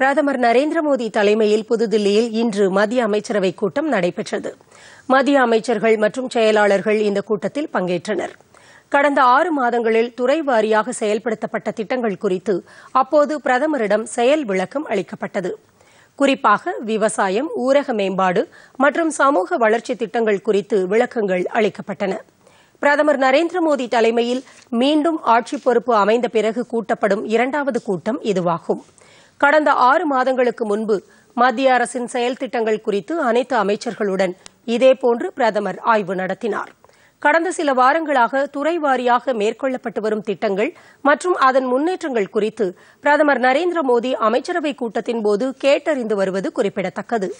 பிரதமர் நரேந்திர தலைமையில் புதுதில்லியில் இன்று மத்திய அமைச்சரவைக் கூட்டம் நடைபெற்றது மத்திய அமைச்சர்கள் மற்றும் செயலாளர்கள் இந்த கூட்டத்தில் பங்கேற்றனர் கடந்த ஆறு மாதங்களில் துறை வாரியாக செயல்படுத்தப்பட்ட திட்டங்கள் குறித்து அப்போது பிரதமரிடம் செயல் விளக்கம் அளிக்கப்பட்டது குறிப்பாக விவசாயம் ஊரக மேம்பாடு மற்றும் சமூக வளர்ச்சி திட்டங்கள் குறித்து விளக்கங்கள் அளிக்கப்பட்டன பிரதமர் நரேந்திர தலைமையில் மீண்டும் ஆட்சி பொறுப்பு அமைந்த பிறகு கூட்டப்படும் இரண்டாவது கூட்டம் இதுவாகும் கடந்த ஆறு மாதங்களுக்கு முன்பு மத்திய அரசின் செயல் திட்டங்கள் குறித்து அனைத்து அமைச்சர்களுடன் இதேபோன்று பிரதமர் ஆய்வு நடத்தினார் கடந்த சில வாரங்களாக துறை வாரியாக மேற்கொள்ளப்பட்டு வரும் திட்டங்கள் மற்றும் அதன் முன்னேற்றங்கள் குறித்து பிரதமர் நரேந்திர மோடி அமைச்சரவைக் கூட்டத்தின் போது கேட்டறிந்து வருவது குறிப்பிடத்தக்கது